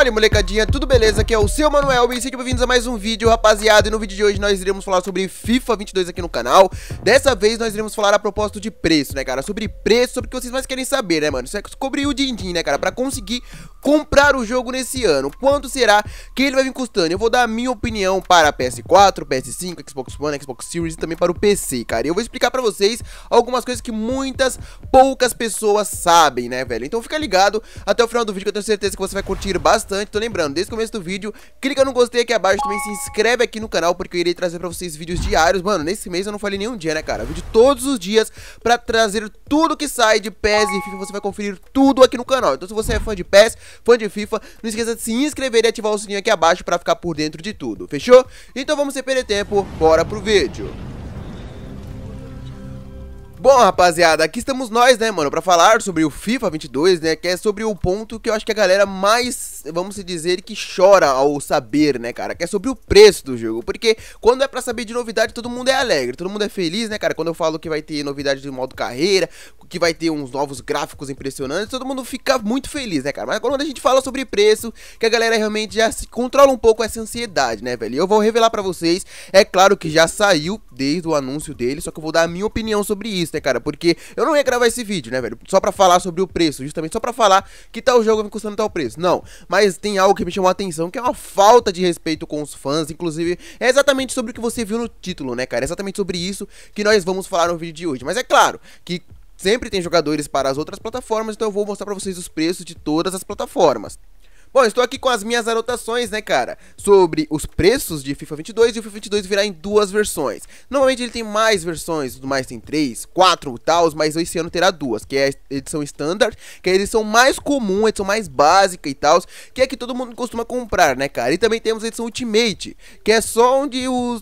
Fale molecadinha, tudo beleza? Aqui é o seu Manuel e sejam bem-vindos a mais um vídeo, rapaziada E no vídeo de hoje nós iremos falar sobre FIFA 22 aqui no canal Dessa vez nós iremos falar a propósito de preço, né cara? Sobre preço, sobre o que vocês mais querem saber, né mano? Isso é descobrir o din-din, né cara? Pra conseguir comprar o jogo nesse ano Quanto será que ele vai vir custando? Eu vou dar a minha opinião para PS4, PS5, Xbox One, Xbox Series e também para o PC, cara E eu vou explicar pra vocês algumas coisas que muitas, poucas pessoas sabem, né velho? Então fica ligado até o final do vídeo que eu tenho certeza que você vai curtir bastante bastante. Tô lembrando, desde o começo do vídeo, clica no gostei aqui abaixo, também se inscreve aqui no canal, porque eu irei trazer pra vocês vídeos diários. Mano, nesse mês eu não falei nenhum dia, né, cara? Vídeo todos os dias pra trazer tudo que sai de PES e FIFA, você vai conferir tudo aqui no canal. Então se você é fã de PES, fã de FIFA, não esqueça de se inscrever e ativar o sininho aqui abaixo pra ficar por dentro de tudo, fechou? Então vamos sem perder tempo, bora pro vídeo. Bom, rapaziada, aqui estamos nós, né, mano, pra falar sobre o FIFA 22, né, que é sobre o ponto que eu acho que a galera mais, vamos dizer, que chora ao saber, né, cara, que é sobre o preço do jogo, porque quando é pra saber de novidade, todo mundo é alegre, todo mundo é feliz, né, cara, quando eu falo que vai ter novidade de modo carreira, que vai ter uns novos gráficos impressionantes, todo mundo fica muito feliz, né, cara, mas quando a gente fala sobre preço, que a galera realmente já se controla um pouco essa ansiedade, né, velho, e eu vou revelar pra vocês, é claro que já saiu desde o anúncio dele, só que eu vou dar a minha opinião sobre isso, né, cara? Porque eu não ia gravar esse vídeo, né, velho? Só pra falar sobre o preço, justamente só pra falar que tal jogo me custando tal preço. Não, mas tem algo que me chamou a atenção, que é uma falta de respeito com os fãs, inclusive é exatamente sobre o que você viu no título, né, cara? É exatamente sobre isso que nós vamos falar no vídeo de hoje. Mas é claro que sempre tem jogadores para as outras plataformas, então eu vou mostrar pra vocês os preços de todas as plataformas. Bom, estou aqui com as minhas anotações, né, cara, sobre os preços de FIFA 22 e o FIFA 22 virá em duas versões. Normalmente ele tem mais versões, tudo mais tem três, quatro tal, mas esse ano terá duas, que é a edição standard, que é a edição mais comum, a edição mais básica e tal, que é que todo mundo costuma comprar, né, cara. E também temos a edição ultimate, que é só onde os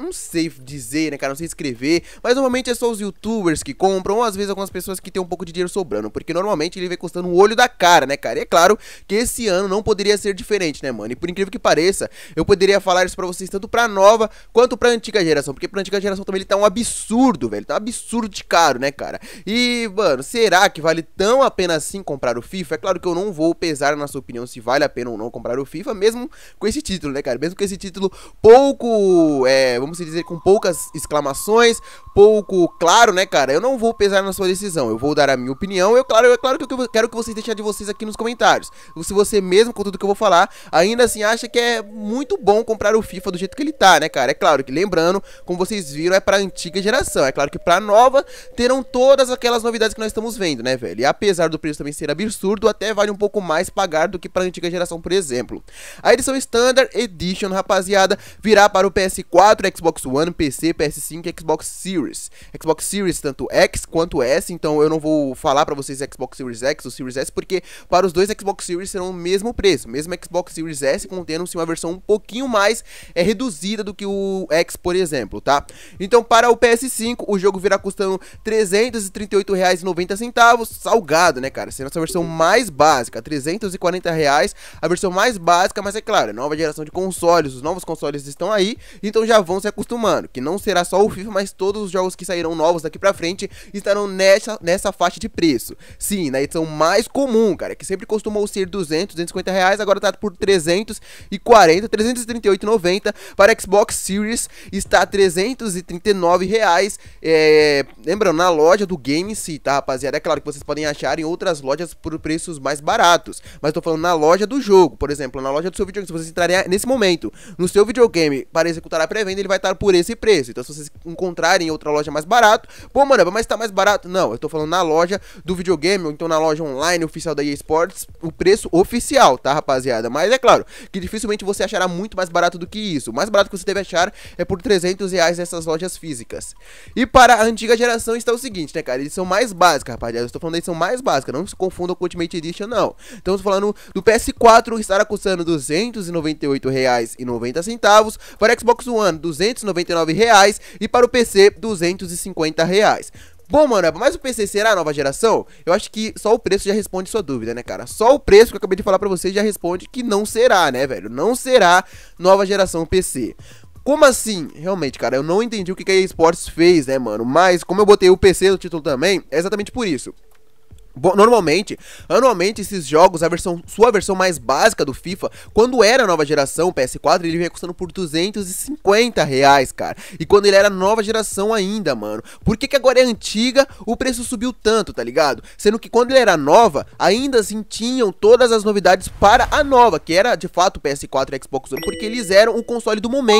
não sei dizer, né, cara? Não sei escrever. Mas normalmente é só os youtubers que compram, ou às vezes algumas pessoas que têm um pouco de dinheiro sobrando. Porque normalmente ele vem custando o olho da cara, né, cara? E é claro que esse ano não poderia ser diferente, né, mano? E por incrível que pareça, eu poderia falar isso pra vocês tanto pra nova quanto pra antiga geração. Porque pra antiga geração também ele tá um absurdo, velho. Tá um absurdo de caro, né, cara? E, mano, será que vale tão a pena assim comprar o FIFA? É claro que eu não vou pesar na sua opinião se vale a pena ou não comprar o FIFA, mesmo com esse título, né, cara? Mesmo com esse título pouco. É, vamos dizer, com poucas exclamações, pouco claro, né, cara? Eu não vou pesar na sua decisão, eu vou dar a minha opinião. Eu, claro, é claro que eu quero que vocês deixem de vocês aqui nos comentários. Se você mesmo, com tudo que eu vou falar, ainda assim acha que é muito bom comprar o FIFA do jeito que ele tá, né, cara? É claro que, lembrando, como vocês viram, é pra antiga geração. É claro que pra nova terão todas aquelas novidades que nós estamos vendo, né, velho? E apesar do preço também ser absurdo, até vale um pouco mais pagar do que pra antiga geração, por exemplo. A edição Standard Edition, rapaziada, virá para o PS4, Xbox One, PC, PS5 e Xbox Series. Xbox Series, tanto X quanto S, então eu não vou falar para vocês Xbox Series X ou Series S, porque para os dois Xbox Series serão o mesmo preço, mesmo Xbox Series S contendo-se uma versão um pouquinho mais é, reduzida do que o X, por exemplo, tá? Então para o PS5, o jogo virá custando R$ salgado, né, cara? Sendo essa versão mais básica, R$ 340, reais, a versão mais básica, mas é claro, nova geração de consoles, os novos consoles estão aí, então já vão se acostumando, que não será só o FIFA, mas todos os jogos que sairão novos daqui pra frente estarão nessa, nessa faixa de preço. Sim, na edição mais comum, cara, que sempre costumou ser 200, 250 reais, agora tá por 340, 338,90 para Xbox Series está 339 reais. É, lembrando, na loja do Game em si, tá, rapaziada? É claro que vocês podem achar em outras lojas por preços mais baratos, mas tô falando na loja do jogo, por exemplo, na loja do seu videogame, se vocês entrarem nesse momento no seu videogame para executar a pré-venda, ele vai vai estar por esse preço. Então, se vocês encontrarem outra loja mais barato, pô, mano, é, mas tá mais barato? Não, eu tô falando na loja do videogame, ou então na loja online oficial da EA Sports, o preço oficial, tá, rapaziada? Mas é claro que dificilmente você achará muito mais barato do que isso. O mais barato que você deve achar é por 300 reais nessas lojas físicas. E para a antiga geração está o seguinte, né, cara? Eles são mais básicos, rapaziada. Eu estou falando eles são mais básicos, não se confundam com Ultimate Edition, não. Estamos falando do PS4, estará custando R$ 298,90, para Xbox One, 200 299 reais e para o PC 250 reais. Bom, mano, mas o PC será a nova geração? Eu acho que só o preço já responde sua dúvida, né, cara? Só o preço que eu acabei de falar pra vocês já responde que não será, né, velho? Não será nova geração PC. Como assim? Realmente, cara, eu não entendi o que a eSports fez, né, mano? Mas, como eu botei o PC no título também, é exatamente por isso. Bom, normalmente, anualmente esses jogos, a versão, sua versão mais básica do FIFA, quando era nova geração, o PS4, ele vinha custando por 250 reais, cara. E quando ele era nova geração ainda, mano. Por que que agora é antiga, o preço subiu tanto, tá ligado? Sendo que quando ele era nova, ainda assim tinham todas as novidades para a nova, que era de fato o PS4 e Xbox One, porque eles eram o console do momento.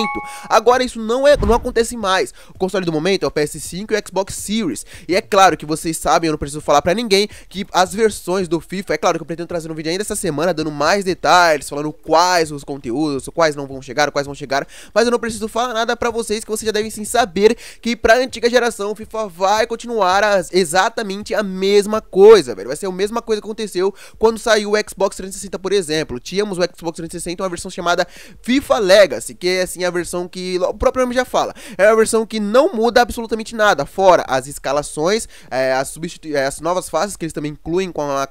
Agora isso não, é, não acontece mais. O console do momento é o PS5 e o Xbox Series. E é claro que vocês sabem, eu não preciso falar pra ninguém que as versões do FIFA, é claro que eu pretendo trazer um vídeo ainda essa semana, dando mais detalhes, falando quais os conteúdos, quais não vão chegar, quais vão chegar, mas eu não preciso falar nada pra vocês, que vocês já devem sim saber que pra antiga geração o FIFA vai continuar exatamente a mesma coisa, velho, vai ser a mesma coisa que aconteceu quando saiu o Xbox 360, por exemplo, tínhamos o Xbox 360, uma versão chamada FIFA Legacy, que é assim a versão que, o próprio nome já fala, é a versão que não muda absolutamente nada, fora as escalações, é, as, é, as novas fases que eles também incluem com a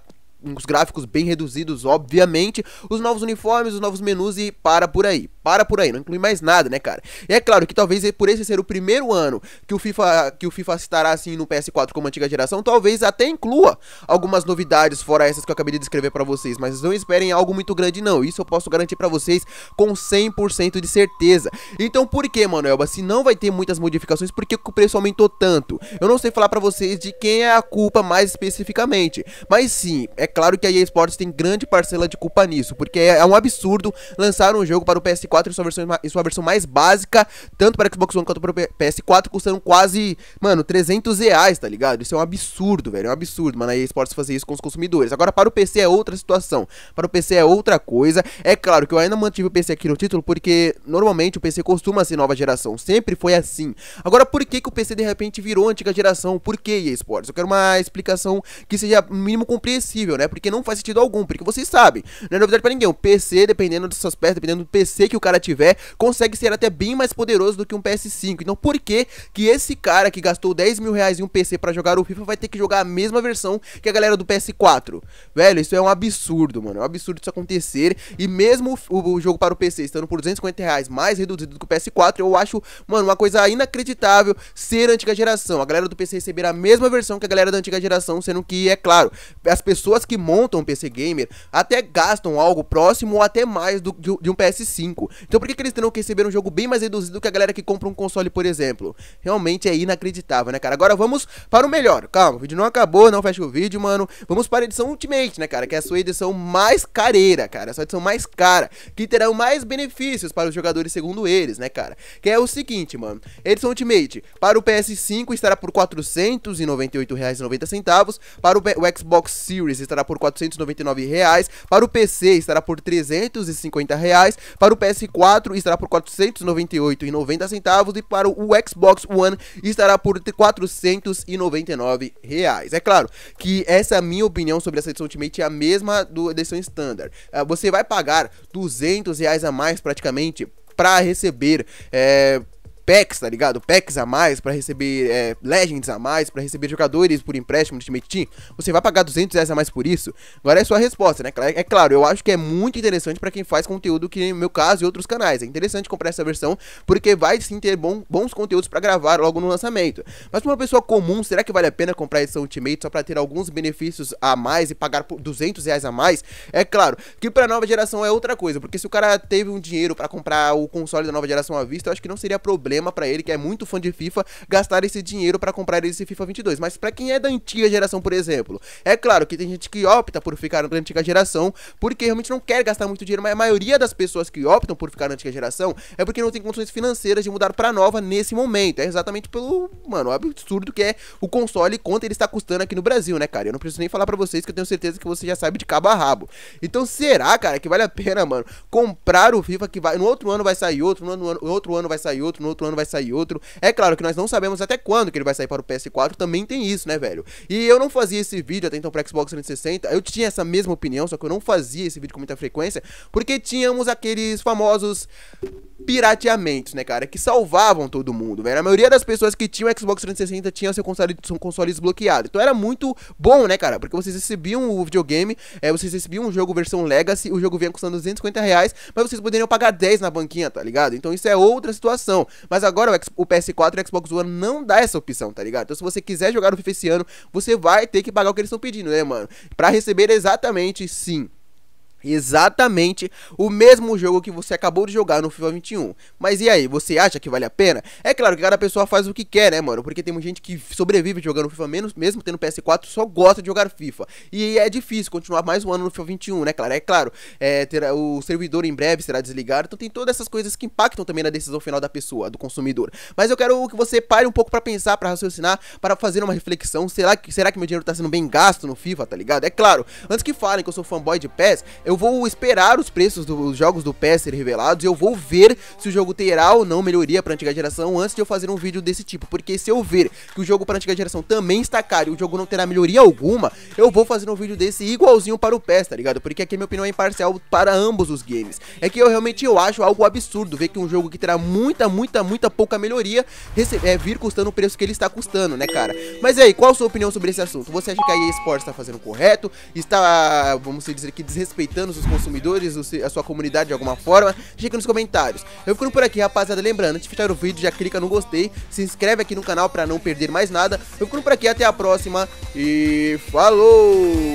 gráficos bem reduzidos, obviamente, os novos uniformes, os novos menus e para por aí para por aí, não inclui mais nada, né, cara? E é claro que talvez por esse ser o primeiro ano que o FIFA que o FIFA estará assim no PS4 como antiga geração, talvez até inclua algumas novidades fora essas que eu acabei de descrever para vocês, mas não esperem algo muito grande não. Isso eu posso garantir para vocês com 100% de certeza. Então, por que, Manoelba, se não vai ter muitas modificações, por que o preço aumentou tanto? Eu não sei falar para vocês de quem é a culpa mais especificamente, mas sim, é claro que a EA Sports tem grande parcela de culpa nisso, porque é, é um absurdo lançar um jogo para o PS4 4 em sua, versão, em sua versão mais básica, tanto para Xbox One quanto para o PS4, custando quase, mano, 300 reais, tá ligado? Isso é um absurdo, velho, é um absurdo, mano, a eSports fazer isso com os consumidores. Agora, para o PC é outra situação, para o PC é outra coisa. É claro que eu ainda mantive o PC aqui no título, porque normalmente o PC costuma ser nova geração, sempre foi assim. Agora, por que, que o PC de repente virou antiga geração? Por que eSports? Eu quero uma explicação que seja mínimo compreensível, né? Porque não faz sentido algum, porque vocês sabem, não é novidade pra ninguém. O PC, dependendo das suas peças, dependendo do PC que o cara tiver, consegue ser até bem mais poderoso do que um PS5. Então por que que esse cara que gastou 10 mil reais em um PC para jogar o FIFA vai ter que jogar a mesma versão que a galera do PS4? Velho, isso é um absurdo, mano. É um absurdo isso acontecer. E mesmo o, o jogo para o PC estando por 250 reais mais reduzido do que o PS4, eu acho, mano, uma coisa inacreditável ser antiga geração. A galera do PC receber a mesma versão que a galera da antiga geração, sendo que, é claro, as pessoas que montam um PC Gamer até gastam algo próximo ou até mais do, de, de um PS5. Então por que, que eles terão que receber um jogo bem mais reduzido que a galera que compra um console, por exemplo? Realmente é inacreditável, né, cara? Agora vamos para o melhor. Calma, o vídeo não acabou, não fecha o vídeo, mano. Vamos para a edição Ultimate, né, cara? Que é a sua edição mais careira, cara. A sua edição mais cara. Que terá mais benefícios para os jogadores, segundo eles, né, cara? Que é o seguinte, mano. Edição Ultimate para o PS5 estará por R$ 498,90. Para o, o Xbox Series estará por R$ 499. Reais, para o PC estará por R$ 350. Reais, para o PS 4 estará por R$ 498,90 e para o Xbox One estará por R$ 499. Reais. É claro que essa é minha opinião sobre essa edição Ultimate é a mesma do edição standard. É, você vai pagar R$ reais a mais praticamente para receber é, packs, tá ligado? Packs a mais para receber é, legends a mais, para receber jogadores por empréstimo no Ultimate Team. Você vai pagar 200 reais a mais por isso? Agora é sua resposta, né? É claro, eu acho que é muito interessante para quem faz conteúdo que no meu caso e outros canais. É interessante comprar essa versão porque vai sim ter bom, bons conteúdos para gravar logo no lançamento. Mas pra uma pessoa comum, será que vale a pena comprar essa Ultimate só para ter alguns benefícios a mais e pagar por 200 reais a mais? É claro que para nova geração é outra coisa, porque se o cara teve um dinheiro para comprar o console da nova geração à vista, eu acho que não seria problema problema para ele, que é muito fã de FIFA, gastar esse dinheiro para comprar esse FIFA 22. Mas para quem é da antiga geração, por exemplo, é claro que tem gente que opta por ficar na antiga geração porque realmente não quer gastar muito dinheiro, mas a maioria das pessoas que optam por ficar na antiga geração é porque não tem condições financeiras de mudar para nova nesse momento. É exatamente pelo, mano, absurdo que é o console quanto ele está custando aqui no Brasil, né, cara? Eu não preciso nem falar para vocês que eu tenho certeza que você já sabe de cabo a rabo. Então, será, cara, que vale a pena, mano, comprar o FIFA que vai no outro ano vai sair outro, no outro ano, no outro ano vai sair outro, no outro plano vai sair outro. É claro que nós não sabemos até quando que ele vai sair para o PS4, também tem isso, né, velho? E eu não fazia esse vídeo até então para Xbox 360, eu tinha essa mesma opinião, só que eu não fazia esse vídeo com muita frequência, porque tínhamos aqueles famosos pirateamentos, né, cara? Que salvavam todo mundo, velho. A maioria das pessoas que tinham Xbox 360 tinha seu console, seu console desbloqueado. Então era muito bom, né, cara? Porque vocês recebiam o videogame, é, vocês recebiam um jogo versão Legacy, o jogo vinha custando 250 reais, mas vocês poderiam pagar 10 na banquinha, tá ligado? Então isso é outra situação. Mas agora o, X, o PS4 e o Xbox One não dá essa opção, tá ligado? Então se você quiser jogar o FIFA esse ano, você vai ter que pagar o que eles estão pedindo, né, mano? Pra receber exatamente sim Exatamente o mesmo jogo que você acabou de jogar no FIFA 21. Mas e aí, você acha que vale a pena? É claro que cada pessoa faz o que quer, né, mano? Porque tem gente que sobrevive jogando FIFA menos, mesmo tendo PS4, só gosta de jogar FIFA. E é difícil continuar mais um ano no FIFA 21, né, claro? É claro, é, terá, o servidor em breve será desligado, então tem todas essas coisas que impactam também na decisão final da pessoa, do consumidor. Mas eu quero que você pare um pouco para pensar, para raciocinar, para fazer uma reflexão. Será que, será que meu dinheiro tá sendo bem gasto no FIFA, tá ligado? É claro, antes que falem que eu sou fanboy de PES, eu eu vou esperar os preços dos jogos do PS serem revelados e eu vou ver se o jogo terá ou não melhoria para antiga geração antes de eu fazer um vídeo desse tipo. Porque se eu ver que o jogo para antiga geração também está caro e o jogo não terá melhoria alguma, eu vou fazer um vídeo desse igualzinho para o PS, tá ligado? Porque aqui é minha opinião é imparcial para ambos os games. É que eu realmente eu acho algo absurdo ver que um jogo que terá muita, muita, muita pouca melhoria é, vir custando o preço que ele está custando, né, cara? Mas aí, qual a sua opinião sobre esse assunto? Você acha que a EA Sports está fazendo correto? Está, vamos dizer que desrespeitando ajudando os consumidores, a sua comunidade de alguma forma, deixa nos comentários. Eu fico por aqui, rapaziada. Lembrando, antes de fechar o vídeo, já clica no gostei, se inscreve aqui no canal para não perder mais nada. Eu fico por aqui, até a próxima e falou!